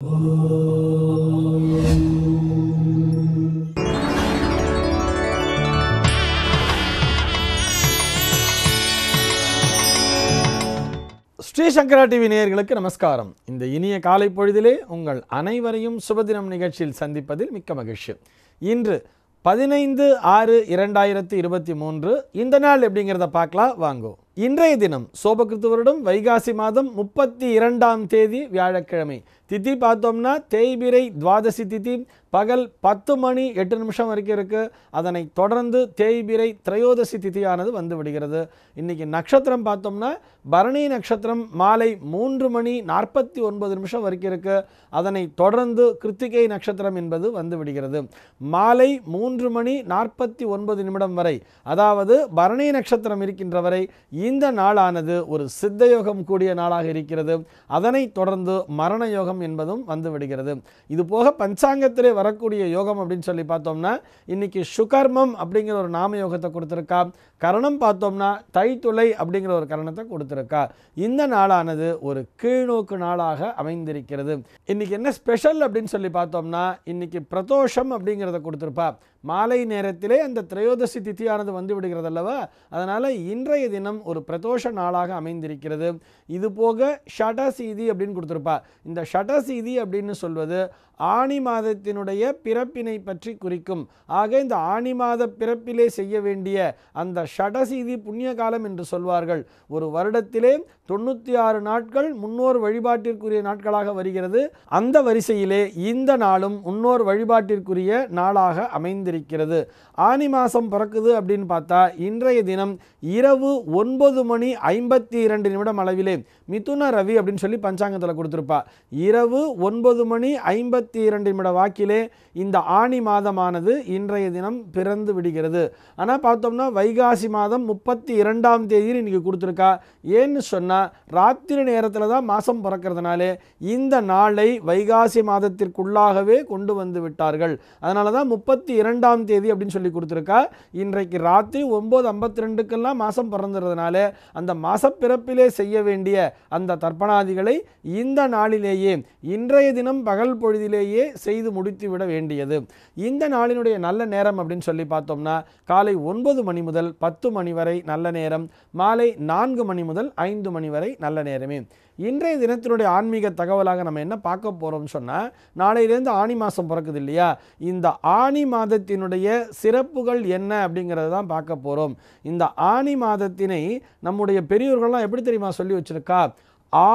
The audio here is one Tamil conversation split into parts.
ஸ்ரீசங்கரா டிவி நேயர்களுக்கு நமஸ்காரம் இந்த இனிய காலை பொழுதிலே உங்கள் அனைவரையும் சுபதினம் நிகழ்ச்சியில் சந்திப்பதில் மிக்க மகிழ்ச்சி இன்று பதினைந்து ஆறு இரண்டாயிரத்தி இருபத்தி மூன்று இந்த நாள் எப்படிங்கிறத பார்க்கலாம் வாங்குவோம் இன்றைய தினம் சோபகிருத்து வருடம் வைகாசி மாதம் முப்பத்தி இரண்டாம் தேதி வியாழக்கிழமை திதி பார்த்தோம்னா தேய்பிரை துவாதசி திதி பகல் பத்து மணி எட்டு நிமிஷம் வரைக்கும் இருக்குது அதனை தொடர்ந்து தேய்பிரை திரையோதசி திதியானது வந்து விடுகிறது இன்றைக்கி நட்சத்திரம் பார்த்தோம்னா பரணி நட்சத்திரம் மாலை மூன்று மணி நாற்பத்தி ஒன்பது நிமிஷம் வரைக்கும் இருக்குது அதனை தொடர்ந்து கிருத்திகை நட்சத்திரம் என்பது வந்து விடுகிறது மாலை மூன்று மணி நாற்பத்தி ஒன்பது நிமிடம் வரை அதாவது பரணி நட்சத்திரம் இருக்கின்ற வரை இந்த நாளானது ஒரு சித்தயோகம் கூடிய நாளாக இருக்கிறது அதனை தொடர்ந்து மரண யோகம் என்பதும் வந்து விடுகிறது இது போக பஞ்சாங்கத்திலே வரக்கூடிய யோகம் அப்படின்னு சொல்லி பார்த்தோம்னா இன்னைக்கு சுகர்மம் அப்படிங்கிற ஒரு நாம யோகத்தை கொடுத்துருக்கா கரணம் பார்த்தோம்னா தைத்துளை அப்படிங்கிற ஒரு கரணத்தை கொடுத்துருக்கா இந்த நாளானது ஒரு கீழ்நோக்கு நாளாக அமைந்திருக்கிறது இன்னைக்கு என்ன ஸ்பெஷல் அப்படின்னு சொல்லி பார்த்தோம்னா இன்னைக்கு பிரதோஷம் அப்படிங்கிறத கொடுத்துருப்பா மாலை நேரத்திலே அந்த திரையோதசி தித்தியானது வந்து விடுகிறது அல்லவா அதனால் இன்றைய தினம் ஒரு பிரதோஷ நாளாக அமைந்திருக்கிறது இது போக ஷடசீதி அப்படின்னு கொடுத்துருப்பா இந்த ஷடசீதி அப்படின்னு சொல்வது ஆணி மாதத்தினுடைய பிறப்பினை பற்றி குறிக்கும் ஆக இந்த ஆணி மாத பிறப்பிலே செய்ய வேண்டிய அந்த ஷடசீதி புண்ணிய காலம் என்று சொல்வார்கள் ஒரு வருடத்திலே தொண்ணூற்றி ஆறு நாட்கள் முன்னோர் வழிபாட்டிற்குரிய நாட்களாக வருகிறது அந்த வரிசையிலே இந்த நாளும் முன்னோர் வழிபாட்டிற்குரிய நாளாக அமைந்து அமைந்திருக்கிறது ஆனி மாதம் பிறக்குது அப்படின்னு பார்த்தா இன்றைய தினம் இரவு ஒன்பது மணி ஐம்பத்தி இரண்டு நிமிடம் அளவிலே மிதுன ரவி அப்படின்னு சொல்லி பஞ்சாங்கத்தில் கொடுத்துருப்பா இரவு ஒன்பது மணி ஐம்பத்தி இரண்டு நிமிட வாக்கிலே இந்த ஆணி மாதமானது இன்றைய தினம் பிறந்து விடுகிறது ஆனால் பார்த்தோம்னா வைகாசி மாதம் முப்பத்தி இரண்டாம் தேதி இன்னைக்கு கொடுத்துருக்கா ஏன்னு சொன்னால் ராத்திரி நேரத்தில் தான் மாதம் பிறக்கிறதுனாலே இந்த நாளை வைகாசி மாதத்திற்குள்ளாகவே கொண்டு வந்து விட்டார்கள் அதனால தான் முப்பத்தி இரண்டு இரண்டாம் தேதி அப்படின்னு சொல்லி கொடுத்துருக்கா இன்றைக்கு ராத்திரி ஒம்பது ஐம்பத்தி ரெண்டுக்கெல்லாம் மாதம் பிறந்துறதுனால அந்த மாசப்பிறப்பிலே செய்ய வேண்டிய அந்த தர்ப்பணாதிகளை இந்த நாளிலேயே இன்றைய தினம் பகல் பொழுதிலேயே செய்து முடித்து விட வேண்டியது இந்த நாளினுடைய நல்ல நேரம் அப்படின்னு சொல்லி பார்த்தோம்னா காலை ஒன்பது மணி முதல் பத்து மணி வரை நல்ல நேரம் மாலை நான்கு மணி முதல் ஐந்து மணி வரை நல்ல நேரமே இன்றைய தினத்தினுடைய ஆன்மீக தகவலாக நம்ம என்ன பார்க்க போகிறோம்னு சொன்னால் நாளையிலேருந்து ஆணி மாதம் பிறக்குது இல்லையா இந்த ஆணி மாதத்தினுடைய சிறப்புகள் என்ன அப்படிங்கிறத தான் பார்க்க போகிறோம் இந்த ஆணி மாதத்தினை நம்முடைய பெரியோர்கள்லாம் எப்படி தெரியுமா சொல்லி வச்சுருக்கா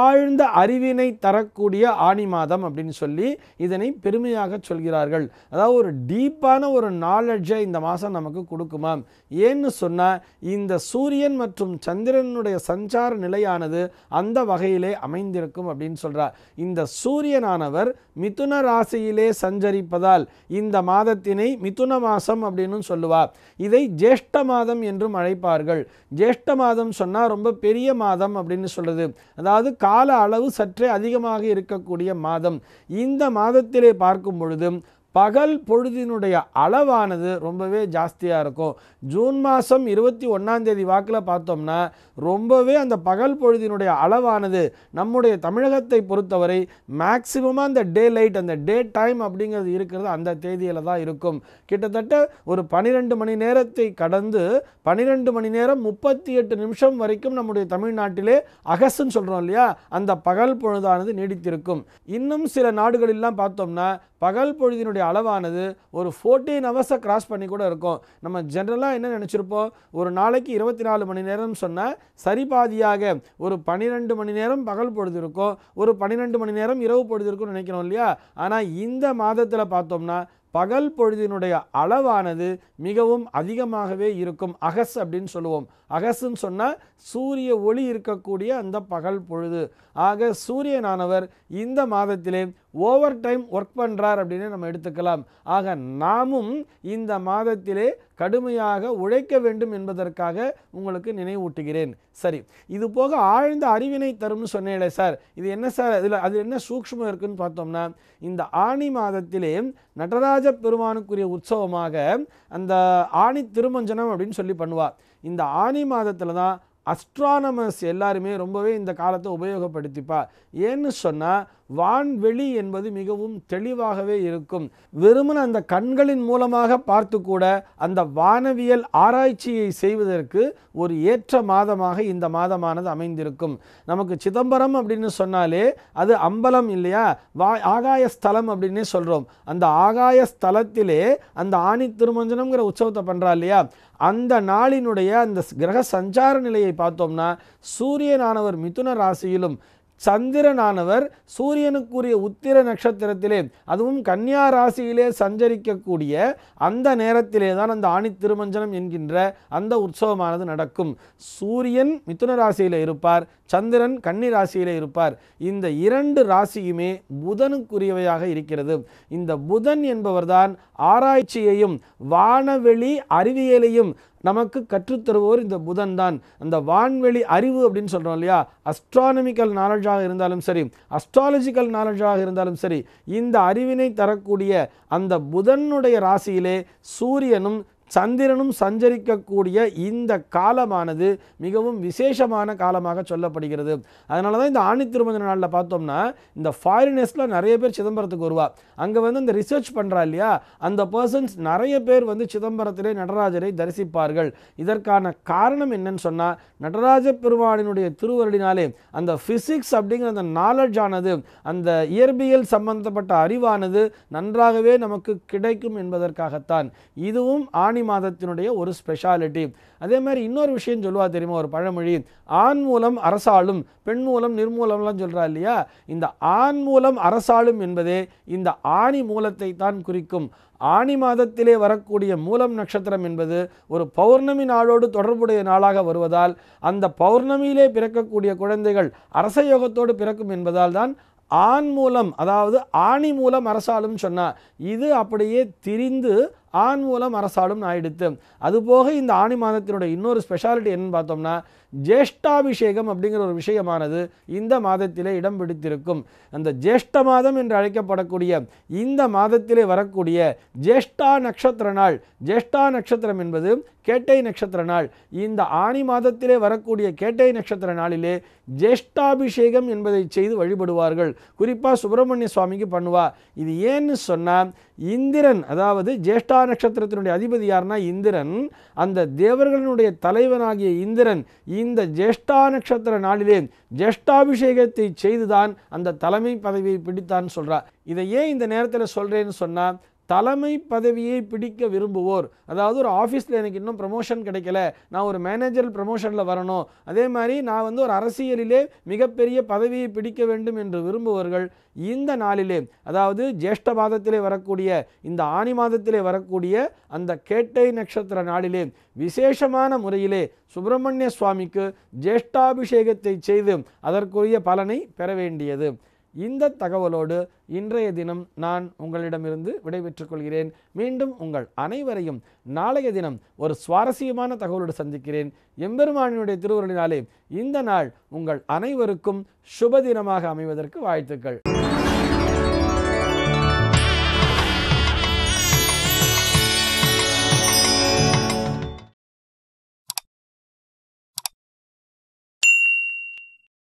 ஆழ்ந்த அறிவினை தரக்கூடிய ஆணி மாதம் அப்படின்னு சொல்லி இதனை பெருமையாக சொல்கிறார்கள் அதாவது ஒரு டீப்பான ஒரு நாலெட்ஜை இந்த மாதம் நமக்கு கொடுக்குமாம் ஏன்னு சொன்னால் இந்த சூரியன் மற்றும் சந்திரனுடைய சஞ்சார நிலையானது அந்த வகையிலே அமைந்திருக்கும் அப்படின்னு சொல்கிறார் இந்த சூரியனானவர் மிதுன ராசியிலே சஞ்சரிப்பதால் இந்த மாதத்தினை மிதுன மாதம் அப்படின்னு சொல்லுவார் இதை ஜேஷ்ட மாதம் என்றும் அழைப்பார்கள் ஜேஷ்ட மாதம் சொன்னால் ரொம்ப பெரிய மாதம் அப்படின்னு சொல்கிறது அதாவது அதாவது கால அளவு சற்றே அதிகமாக இருக்கக்கூடிய மாதம் இந்த மாதத்திலே பார்க்கும் பொழுது பகல் பொழுதினுடைய அளவானது ரொம்பவே ஜாஸ்தியாக இருக்கும் ஜூன் மாதம் இருபத்தி ஒன்றாந்தேதி வாக்கில் பார்த்தோம்னா ரொம்பவே அந்த பகல் பொழுதினுடைய அளவானது நம்முடைய தமிழகத்தை பொறுத்தவரை மேக்சிமமாக அந்த டே லைட் அந்த டே டைம் அப்படிங்கிறது இருக்கிறது அந்த தேதியில் தான் இருக்கும் கிட்டத்தட்ட ஒரு பனிரெண்டு மணி நேரத்தை கடந்து பன்னிரெண்டு மணி நேரம் முப்பத்தி எட்டு நிமிஷம் வரைக்கும் நம்முடைய தமிழ்நாட்டிலே அகசுன்னு சொல்கிறோம் இல்லையா அந்த பகல் பொழுதானது நீடித்திருக்கும் இன்னும் சில நாடுகளிலாம் பார்த்தோம்னா பகல் பொழுதினுடைய அளவானது ஒரு ஃபோர்டீன் ஹவர்ஸை கிராஸ் பண்ணி கூட இருக்கும் நம்ம ஜென்ரலாக என்ன நினச்சிருப்போம் ஒரு நாளைக்கு இருபத்தி நாலு மணி நேரம் சொன்னால் சரிபாதியாக ஒரு பன்னிரெண்டு மணி நேரம் பகல் பொழுது இருக்கும் ஒரு பன்னிரெண்டு மணி நேரம் இரவு பொழுது இருக்கும்னு நினைக்கிறோம் இல்லையா ஆனால் இந்த மாதத்தில் பார்த்தோம்னா பகல் பொழுதினுடைய அளவானது மிகவும் அதிகமாகவே இருக்கும் அகஸ் அப்படின்னு சொல்லுவோம் அகஸ்ன்னு சொன்னால் சூரிய ஒளி இருக்கக்கூடிய அந்த பகல் பொழுது ஆக சூரியனானவர் இந்த மாதத்திலே ஓவர் டைம் ஒர்க் பண்ணுறார் அப்படின்னு நம்ம எடுத்துக்கலாம் ஆக நாமும் இந்த மாதத்திலே கடுமையாக உழைக்க வேண்டும் என்பதற்காக உங்களுக்கு நினைவூட்டுகிறேன் சரி இது போக ஆழ்ந்த அறிவினை தரும்னு சொன்னேன் சார் இது என்ன சார் இதில் அது என்ன சூக்ஷ்மம் இருக்குதுன்னு பார்த்தோம்னா இந்த ஆணி மாதத்திலே நடராஜ பெருமானுக்குரிய உற்சவமாக அந்த ஆணி திருமஞ்சனம் அப்படின்னு சொல்லி பண்ணுவார் இந்த ஆணி மாதத்தில் தான் அஸ்ட்ரானமர்ஸ் எல்லாருமே ரொம்பவே இந்த காலத்தை உபயோகப்படுத்திப்பா ஏன்னு சொன்னால் வான்வெளி என்பது மிகவும் தெளிவாகவே இருக்கும் வெறுமன் அந்த கண்களின் மூலமாக பார்த்து கூட அந்த வானவியல் ஆராய்ச்சியை செய்வதற்கு ஒரு ஏற்ற மாதமாக இந்த மாதமானது அமைந்திருக்கும் நமக்கு சிதம்பரம் அப்படின்னு சொன்னாலே அது அம்பலம் இல்லையா வா ஆகாய ஸ்தலம் அப்படின்னே சொல்கிறோம் அந்த ஆகாய ஸ்தலத்திலே அந்த ஆணி திருமஞ்சனம்ங்கிற உற்சவத்தை பண்ணுறா இல்லையா அந்த நாளினுடைய அந்த கிரக சஞ்சார நிலையை பார்த்தோம்னா சூரியனானவர் மிதுன ராசியிலும் சந்திரனானவர் சூரியனுக்குரிய உத்திர நட்சத்திரத்திலே அதுவும் கன்னியா ராசியிலே சஞ்சரிக்கக்கூடிய அந்த நேரத்திலே தான் அந்த ஆணி திருமஞ்சனம் என்கின்ற அந்த உற்சவமானது நடக்கும் சூரியன் மிதுன ராசியில் இருப்பார் சந்திரன் கன்னி ராசியில் இருப்பார் இந்த இரண்டு ராசியுமே புதனுக்குரியவையாக இருக்கிறது இந்த புதன் என்பவர்தான் ஆராய்ச்சியையும் வானவெளி அறிவியலையும் நமக்கு கற்றுத்தருவோர் இந்த புதன் தான் அந்த வான்வெளி அறிவு அப்படின்னு சொல்கிறோம் இல்லையா அஸ்ட்ரானமிக்கல் நாலேஜாக இருந்தாலும் சரி அஸ்ட்ராலஜிக்கல் நாலேஜாக இருந்தாலும் சரி இந்த அறிவினை தரக்கூடிய அந்த புதனுடைய ராசியிலே சூரியனும் சந்திரனும் சஞ்சரிக்கக்கூடிய இந்த காலமானது மிகவும் விசேஷமான காலமாக சொல்லப்படுகிறது அதனால தான் இந்த ஆணி திருமஞ்சன நாளில் பார்த்தோம்னா இந்த ஃபாரினர்ஸில் நிறைய பேர் சிதம்பரத்துக்கு வருவா அங்கே வந்து இந்த ரிசர்ச் பண்ணுறா இல்லையா அந்த பர்சன்ஸ் நிறைய பேர் வந்து சிதம்பரத்திலே நடராஜரை தரிசிப்பார்கள் இதற்கான காரணம் என்னன்னு சொன்னால் நடராஜ பெருமானினுடைய திருவருளினாலே அந்த ஃபிசிக்ஸ் அப்படிங்கிற அந்த நாலெட்ஜ் ஆனது அந்த இயற்பியல் சம்பந்தப்பட்ட அறிவானது நன்றாகவே நமக்கு கிடைக்கும் என்பதற்காகத்தான் இதுவும் ஆணி மாதத்தினுடைய ஒரு ஸ்பெஷாலிட்டி அதே மாதிரி இன்னொரு விஷயம் சொல்லுவா தெரியுமா ஒரு பழமொழி ஆண் மூலம் அரசாளும் பெண் மூலம் நிர்மூலம்லாம் சொல்கிறா இல்லையா இந்த ஆண் மூலம் அரசாளும் என்பதே இந்த ஆணி மூலத்தை தான் குறிக்கும் ஆணி மாதத்திலே வரக்கூடிய மூலம் நட்சத்திரம் என்பது ஒரு பௌர்ணமி நாளோடு தொடர்புடைய நாளாக வருவதால் அந்த பௌர்ணமியிலே பிறக்கக்கூடிய குழந்தைகள் அரச யோகத்தோடு பிறக்கும் என்பதால் தான் ஆண் மூலம் அதாவது ஆணி மூலம் அரசாலும் சொன்னால் இது அப்படியே திரிந்து ஆண் மூலம் அரசாளும் ஆயிடுத்து அதுபோக இந்த ஆணி மாதத்தினுடைய இன்னொரு ஸ்பெஷாலிட்டி என்னன்னு பார்த்தோம்னா ஜேஷ்டாபிஷேகம் அப்படிங்கிற ஒரு விஷயமானது இந்த மாதத்திலே இடம் பிடித்திருக்கும் அந்த ஜேஷ்ட மாதம் என்று அழைக்கப்படக்கூடிய இந்த மாதத்திலே வரக்கூடிய ஜேஷ்டா நட்சத்திர நாள் ஜேஷ்டா நட்சத்திரம் என்பது கேட்டை நட்சத்திர நாள் இந்த ஆணி மாதத்திலே வரக்கூடிய கேட்டை நட்சத்திர நாளிலே ஜேஷ்டாபிஷேகம் என்பதை செய்து வழிபடுவார்கள் குறிப்பாக சுப்பிரமணிய சுவாமிக்கு பண்ணுவா இது ஏன்னு சொன்னால் இந்திரன் அதாவது ஜேஷ்டா நட்சத்திரத்தினுடைய அதிபதி யார்னா இந்திரன் அந்த தேவர்களினுடைய தலைவனாகிய இந்திரன் இந்த ஜேஷ்டா நட்சத்திர நாளிலே ஜேஷ்டாபிஷேகத்தை செய்துதான் அந்த தலைமை பதவியை பிடித்தான் சொல்கிறார் இதை ஏன் இந்த நேரத்தில் சொல்கிறேன்னு சொன்னால் தலைமை பதவியை பிடிக்க விரும்புவோர் அதாவது ஒரு ஆஃபீஸில் எனக்கு இன்னும் ப்ரமோஷன் கிடைக்கல நான் ஒரு மேனேஜர் ப்ரமோஷனில் வரணும் அதே மாதிரி நான் வந்து ஒரு அரசியலிலே மிகப்பெரிய பதவியை பிடிக்க வேண்டும் என்று விரும்புவர்கள் இந்த நாளிலே அதாவது ஜேஷ்ட மாதத்திலே வரக்கூடிய இந்த ஆணி மாதத்திலே வரக்கூடிய அந்த கேட்டை நட்சத்திர நாளிலே விசேஷமான முறையிலே சுப்பிரமணிய சுவாமிக்கு ஜேஷ்டாபிஷேகத்தை செய்து அதற்குரிய பலனை பெற வேண்டியது இந்த தகவலோடு இன்றைய தினம் நான் உங்களிடமிருந்து விடைபெற்றுக் கொள்கிறேன் மீண்டும் உங்கள் அனைவரையும் நாளைய தினம் ஒரு சுவாரஸ்யமான தகவலோடு சந்திக்கிறேன் எம்பெருமானினுடைய திருவுருளினாலே இந்த நாள் உங்கள் அனைவருக்கும் சுப தினமாக அமைவதற்கு வாழ்த்துக்கள்